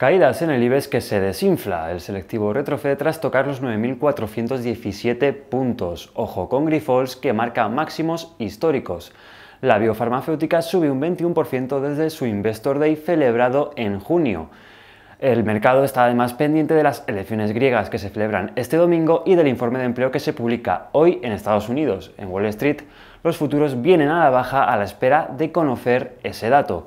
Caídas en el IBEX que se desinfla. El selectivo retrocede tras tocar los 9.417 puntos. Ojo con Grifols que marca máximos históricos. La biofarmacéutica sube un 21% desde su Investor Day celebrado en junio. El mercado está además pendiente de las elecciones griegas que se celebran este domingo y del informe de empleo que se publica hoy en Estados Unidos. En Wall Street, los futuros vienen a la baja a la espera de conocer ese dato.